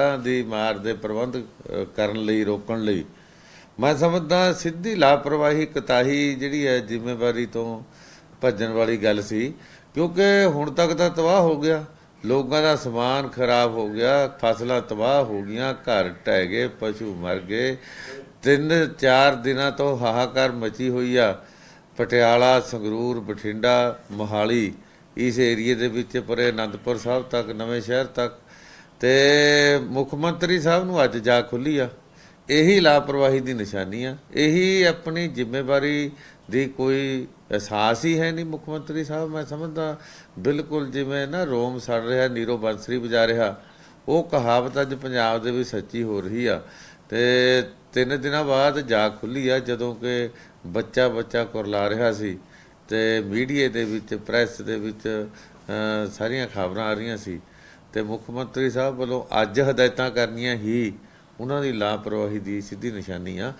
ਹੜਾਂ ਦੀ ਮਾਰ ਦੇ ਪ੍ਰਬੰਧ ਕਰਨ ਲਈ ਰੋਕਣ ਲਈ ਮੈਂ ਸਮਝਦਾ ਸਿੱਧੀ ਲਾਪਰਵਾਹੀ ਕਤਾਹੀ ਜਿਹੜੀ ਹੈ ਜ਼ਿੰਮੇਵਾਰੀ ਤੋਂ ਭੱਜਣ ਵਾਲੀ ਗੱਲ ਸੀ ਕਿਉਂਕਿ ਹੁਣ ਤੱਕ ਤਾਂ ਤਬਾਹ ਹੋ ਗਿਆ ਲੋਕਾਂ ਦਾ ਸਮਾਨ ਖਰਾਬ ਹੋ ਗਿਆ ਫਸਲਾਂ ਤਬਾਹ ਹੋ ਗਈਆਂ ਘਰ ਟਹਿ ਗਏ ਪਸ਼ੂ ਮਰ ਗਏ ਤਿੰਨ ਚਾਰ ਦਿਨਾਂ ਤੋਂ ਹਾਹਾਕਾਰ ਮਚੀ ਹੋਈ ਆ ਪਟਿਆਲਾ ਸੰਗਰੂਰ ਬਠਿੰਡਾ ਮੋਹਾਲੀ ਇਸ ਏਰੀਏ ਦੇ ਵਿੱਚ ਪਰੇ ਅਨੰਦਪੁਰ ਸਾਹਿਬ ਤੱਕ ਨਵੇਂ ਸ਼ਹਿਰ ਤੱਕ ਤੇ ਮੁੱਖ ਮੰਤਰੀ ਸਾਹਿਬ ਨੂੰ ਅੱਜ ਜਾ ਖੁੱਲੀ ਆ ਇਹੀ ਲਾਪਰਵਾਹੀ ਦੀ ਨਿਸ਼ਾਨੀ ਆ ਇਹੀ ਆਪਣੀ ਜ਼ਿੰਮੇਵਾਰੀ ਦੀ ਕੋਈ ਅਹਿਸਾਸ ਹੀ ਹੈ ਨਹੀਂ ਮੁੱਖ ਮੰਤਰੀ ਸਾਹਿਬ ਮੈਂ ਸਮਝਦਾ ਬਿਲਕੁਲ ਜਿਵੇਂ ਨਾ ਰੋਮ ਸੜ ਰਿਹਾ ਨੀਰੋ ਬੰਸਰੀ ਵਜਾ ਰਿਹਾ ਉਹ ਕਹਾਵਤ ਅੱਜ ਪੰਜਾਬ ਦੇ ਵੀ ਸੱਚੀ ਹੋ ਰਹੀ ਆ ਤੇ ਤਿੰਨ ਦਿਨਾਂ ਬਾਅਦ ਜਾ ਖੁੱਲੀ ਆ ਜਦੋਂ ਕਿ ਬੱਚਾ ਬੱਚਾ ਕੁਰਲਾ ਰਿਹਾ ਸੀ ਤੇ ਮੀਡੀਆ ਦੇ ਵਿੱਚ ਪ੍ਰੈਸ ਦੇ ਵਿੱਚ ਸਾਰੀਆਂ ਖਬਰਾਂ ਆ ਰਹੀਆਂ ਸੀ ਤੇ ਮੁੱਖ ਮੰਤਰੀ ਸਾਹਿਬ ਵੱਲੋਂ ਅੱਜ ਹਦਾਇਤਾਂ ਕਰਨੀਆਂ ਹੀ ਉਹਨਾਂ ਦੀ ਲਾਪਰਵਾਹੀ ਦੀ ਸਿੱਧੀ ਨਿਸ਼ਾਨੀ ਆ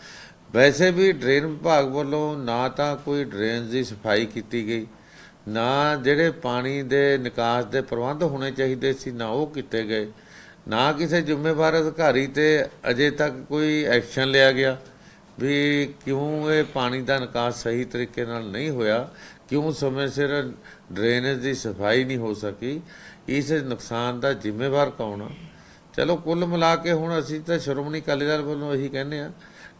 ਵੈਸੇ ਵੀ ਡਰੇਨ ਵਿਭਾਗ ਵੱਲੋਂ ਨਾ ਤਾਂ ਕੋਈ ਡਰੇਨ ਦੀ ਸਫਾਈ ਕੀਤੀ ਗਈ ਨਾ ਜਿਹੜੇ ਪਾਣੀ ਦੇ ਨਿਕਾਸ ਦੇ ਪ੍ਰਬੰਧ ਹੋਣੇ ਚਾਹੀਦੇ ਸੀ ਨਾ ਉਹ ਕੀਤੇ ਗਏ ਨਾ ਕਿਸੇ ਜ਼ਿੰਮੇਵਾਰ ਅਧਿਕਾਰੀ ਤੇ ਅਜੇ ਤੱਕ ਕੋਈ ਐਕਸ਼ਨ ਲਿਆ ਗਿਆ ਵੀ ਕਿਉਂ ਇਹ ਪਾਣੀ ਦਾ ਨਿਕਾਸ ਸਹੀ ਤਰੀਕੇ ਨਾਲ ਨਹੀਂ ਹੋਇਆ ਕਿਉਂ ਸਮੇਂ ਸਿਰ ਡਰੇਨੇਜ ਦੀ ਸਫਾਈ ਨਹੀਂ ਹੋ ਸਕੀ ਇਸ ਨੁਕਸਾਨ ਦਾ ਜ਼ਿੰਮੇਵਾਰ ਕੌਣ ਆ ਚਲੋ ਕੁੱਲ ਮਿਲਾ ਕੇ ਹੁਣ ਅਸੀਂ ਤਾਂ ਸ਼ਰਮਣੀ ਕਾਲੀਦਾਰ ਵੱਲੋਂ ਇਹੀ ਕਹਿੰਦੇ ਆ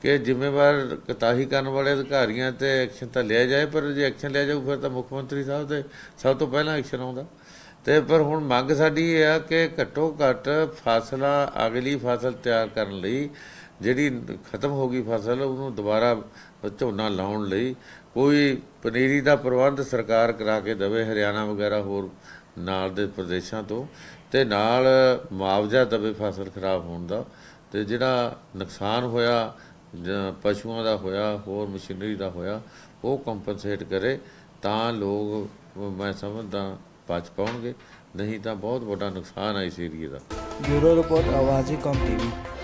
ਕਿ ਜ਼ਿੰਮੇਵਾਰ ਕਤਾਹੀ ਕਰਨ ਵਾਲੇ ਅਧਿਕਾਰੀਆਂ ਤੇ ਐਕਸ਼ਨ ਤਾਂ ਲਿਆ ਜਾਏ ਪਰ ਜੇ ਐਕਸ਼ਨ ਲਿਆ ਜਾਊ ਫਿਰ ਤਾਂ ਮੁੱਖ ਮੰਤਰੀ ਸਾਹਿਬ ਦੇ ਸਭ ਤੋਂ ਪਹਿਲਾਂ ਐਕਸ਼ਨ ਆਉਂਦਾ ਤੇ ਪਰ ਹੁਣ ਮੰਗ ਸਾਡੀ ਇਹ ਆ ਕਿ ਘੱਟੋ ਘੱਟ ਫਾਸਲਾ ਅਗਲੀ ਫਸਲ ਤਿਆਰ ਕਰਨ ਲਈ ਜਿਹੜੀ ਖਤਮ ਹੋ ਗਈ ਫਸਲ ਉਹਨੂੰ ਦੁਬਾਰਾ ਝੋਨਾ ਲਾਉਣ ਲਈ ਕੋਈ ਪਨੀਰੀ ਦਾ ਪ੍ਰਬੰਧ ਸਰਕਾਰ ਕਰਾ ਕੇ ਦਵੇ ਹਰਿਆਣਾ ਵਗੈਰਾ ਹੋਰ ਨਾਲ ਦੇ ਪ੍ਰਦੇਸ਼ਾਂ ਤੋਂ ਤੇ ਨਾਲ ਮੁਆਵਜ਼ਾ ਦਵੇ ਫਸਲ ਖਰਾਬ ਹੋਣ ਦਾ ਤੇ ਜਿਹੜਾ ਨੁਕਸਾਨ ਹੋਇਆ ਪਸ਼ੂਆਂ ਦਾ ਹੋਇਆ ਹੋਰ ਮਸ਼ੀਨਰੀ ਦਾ ਹੋਇਆ ਉਹ ਕੰਪਨਸੇਟ ਕਰੇ ਤਾਂ ਲੋਕ ਮੈਂ ਸਮਝਦਾ ਪਾਚ ਪਾਉਣਗੇ ਨਹੀਂ ਤਾਂ ਬਹੁਤ ਵੱਡਾ ਨੁਕਸਾਨ ਆਈ ਇਸ ਏਰੀਏ ਦਾ ਬਿਊਰੋ ਰਿਪੋਰਟ ਆਵਾਜ਼ੀ ਕਮ ਟੀਵੀ